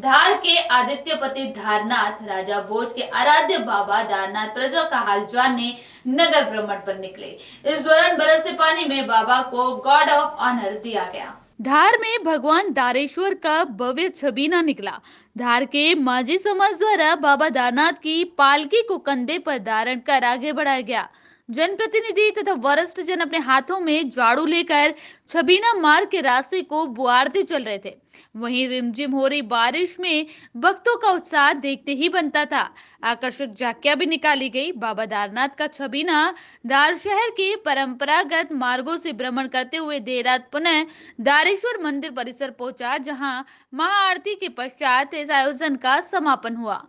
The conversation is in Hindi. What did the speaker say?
धार के आदित्यपति धारनाथ राजा भोज के आराध्य बाबा धारनाथ प्रजा का हाल जानने नगर भ्रमण पर निकले इस दौरान बरसते पानी में बाबा को गॉड ऑफ ऑनर दिया गया धार में भगवान दारेश्वर का भव्य छबीना निकला धार के माझी समाज द्वारा बाबा दारनाथ की पालकी को कंधे पर धारण कर आगे बढ़ाया गया जनप्रतिनिधि तथा वरिष्ठ जन अपने हाथों में झाड़ू लेकर छबीना मार्ग के रास्ते को बुआरते चल रहे थे वहीं रिमझिम हो रही बारिश में भक्तों का उत्साह देखते ही बनता था आकर्षक झाकिया भी निकाली गई बाबा दारनाथ का छबीना दार शहर के परंपरागत मार्गों से भ्रमण करते हुए देर रात पुनः दारेश्वर मंदिर परिसर पहुंचा जहां महाआरती के पश्चात इस आयोजन का समापन हुआ